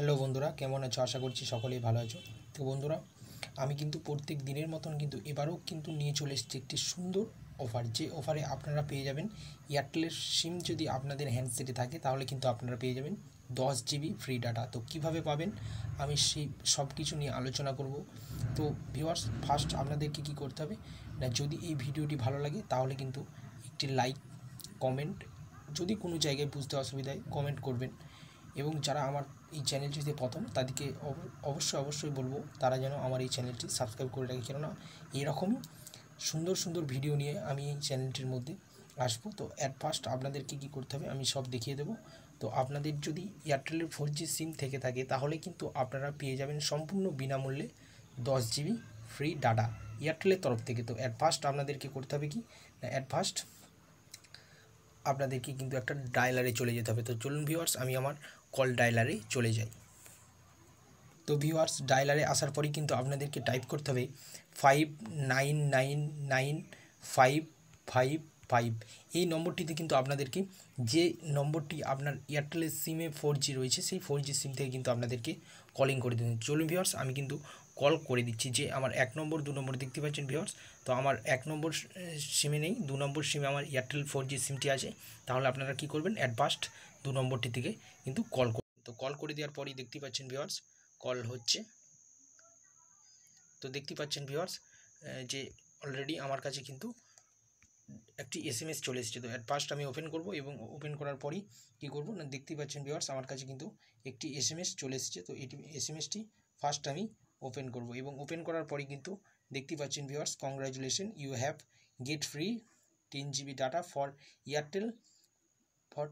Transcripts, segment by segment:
hello বন্ধুরা কেমন আছো আশা করছি সকলেই ভালো আছো তো বন্ধুরা আমি কিন্তু প্রত্যেক দিনের মতন কিন্তু এবারও কিন্তু নিয়ে চলে এসেছি একটি সুন্দর অফার যে অফারে আপনারা পেয়ে যাবেন এয়ারটেলের সিম যদি আপনাদের হ্যান্ডসেটে থাকে তাহলে কিন্তু আপনারা পেয়ে যাবেন দশ জিবি ফ্রি ডাটা তো কিভাবে পাবেন আমি সেই সব কিছু নিয়ে আলোচনা করব তো ভিওয়ার্স ফার্স্ট আপনাদেরকে কি করতে হবে না যদি এই ভিডিওটি ভালো লাগে তাহলে কিন্তু একটি লাইক কমেন্ট যদি কোনো জায়গায় বুঝতে অসুবিধায় কমেন্ট করবেন এবং যারা আমার এই যদি প্রথম তাদেরকে অবশ্যই অবশ্যই বলবো তারা যেন আমার এই চ্যানেলটি সাবস্ক্রাইব করে রাখে কেননা এরকম সুন্দর সুন্দর ভিডিও নিয়ে আমি এই চ্যানেলটির মধ্যে আসবো তো অ্যাট ফার্স্ট আপনাদেরকে কী করতে হবে আমি সব দেখিয়ে দেবো তো আপনাদের যদি এয়ারটেলের ফোর জি সিম থেকে থাকে তাহলে কিন্তু আপনারা পেয়ে যাবেন সম্পূর্ণ বিনামূল্যে দশ জিবি ফ্রি ডাটা এয়ারটেলের তরফ থেকে তো অ্যাট ফার্স্ট আপনাদেরকে করতে হবে কি না অ্যাট ফার্স্ট আপনাদেরকে কিন্তু একটা ডায়লারে চলে যেতে হবে তো চলুন ভিওয়ার্স আমি আমার কল ডায়লারে চলে যাই তো ভিউয়ার্স ডায়লারে আসার পরেই কিন্তু আপনাদেরকে টাইপ করতে হবে five nine nine nine five five five এই নম্বরটিতে কিন্তু আপনাদেরকে যে নম্বরটি আপনার এয়ারটেলের সিমে ফোর রয়েছে সেই ফোর সিম থেকে কিন্তু আপনাদেরকে কলিং করে দিন চলুন ভিউয়ার্স আমি কিন্তু কল করে দিচ্ছি যে আমার এক নম্বর দু নম্বর দেখতে পাচ্ছেন ভিওর্স তো আমার এক নম্বর সিমে নেই দু নম্বর সিমে আমার এয়ারটেল ফোর জি সিমটি আছে তাহলে আপনারা কি করবেন অ্যাডভাস্ট দু নম্বরটি থেকে কিন্তু কল করবেন তো কল করে দেওয়ার পরই দেখতে পাচ্ছেন ভিওর্স কল হচ্ছে তো দেখতে পাচ্ছেন ভিওর্স যে অলরেডি আমার কাছে কিন্তু একটি এস এম এস চলে এসেছে তো অ্যাডভাস্ট আমি ওপেন করব এবং ওপেন করার পরই কী করবো না দেখতে পাচ্ছেন ভিওয়ার্স আমার কাছে কিন্তু একটি এস এম এস চলে এসেছে তো এটি এস এম এসএমএসটি ফার্স্ট আমি ওপেন করব এবং ওপেন করার পরে কিন্তু দেখতে পাচ্ছেন viewers congratulation you have get free ten GB data for Airtel for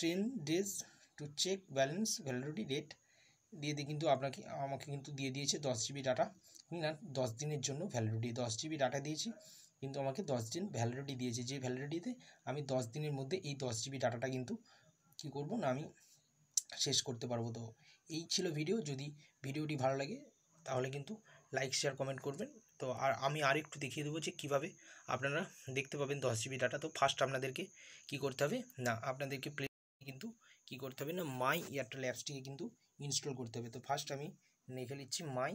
ten days to check balance validity date দিয়ে দিয়ে কিন্তু আপনাকে আমাকে কিন্তু দিয়ে দিয়েছে দশ জিবি ডাটা না দশ দিনের জন্য ভ্যালিডিটি দশ জিবি ডাটা দিয়েছি কিন্তু আমাকে দশ দিন ভ্যালিডিটি দিয়েছে যে ভ্যালিডিটিতে আমি দশ দিনের মধ্যে এই দশ জিবি ডাটাটা কিন্তু কী করবো না আমি শেষ করতে পারবো তো এই ছিল ভিডিও যদি ভিডিওটি ভালো লাগে তাহলে কিন্তু লাইক শেয়ার কমেন্ট করবেন তো আর আমি আর একটু দেখিয়ে দেবো যে কীভাবে আপনারা দেখতে পাবেন দশ জিবি ডাটা তো ফার্স্ট আপনাদেরকে কি করতে হবে না আপনাদেরকে প্লে কিন্তু কি করতে হবে না মাই এয়ারটেল অ্যাপসটিকে কিন্তু ইনস্টল করতে হবে তো ফার্স্ট আমি লিখে নিচ্ছি my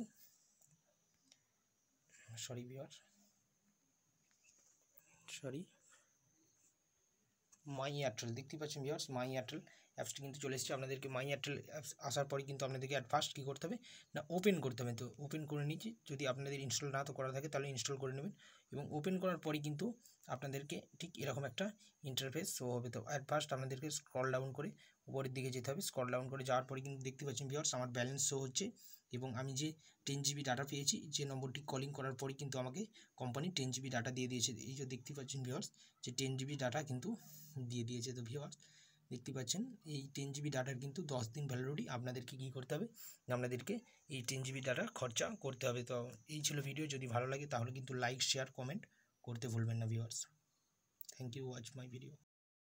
sorry Bihar sorry my Airtel দেখতে পাচ্ছেন ভিওর্স মাই এয়ারটেল অ্যাপসটি কিন্তু চলে এসেছে আপনাদেরকে মাই এয়ারটেল অ্যাপস আসার পরে কিন্তু আপনাদেরকে অ্যাট ফার্স্ট কী করতে হবে না ওপেন করতে হবে তো ওপেন করে নিচ্ছি যদি আপনাদের ইনস্টল না তো করা থাকে তাহলে ইনস্টল করে নেবেন এবং ওপেন করার পরে কিন্তু আপনাদেরকে ঠিক এরকম একটা ইন্টারফেস শো হবে তো অ্যাট ফার্স্ট আপনাদেরকে স্ক্রল ডাউন করে উপরের দিকে যেতে হবে স্ক্রল ডাউন করে যাওয়ার পরে কিন্তু দেখতে পাচ্ছেন ভিওর্স আমার ব্যালেন্স শো হচ্ছে এবং আমি যে টেন জিবি ডাটা পেয়েছি যে নম্বরটি কলিং করার পরে কিন্তু আমাকে কোম্পানি টেন জিবি ডাটা দিয়ে দিয়েছে এই যে দেখতে পাচ্ছেন ভিওয়ার্স যে টেন জিবি ডাটা কিন্তু দিয়ে দিয়েছে তো ভিওয়ার্স দেখতে পাচ্ছেন এই টেন জিবি ডাটার কিন্তু দশ দিন ভ্যালিডিটি আপনাদেরকে কী করতে হবে আপনাদেরকে এই টেন জিবি ডাটা খরচা করতে হবে তো এই ছিল ভিডিও যদি ভালো লাগে তাহলে কিন্তু লাইক শেয়ার কমেন্ট করতে ভুলবেন না viewers thank you watch my video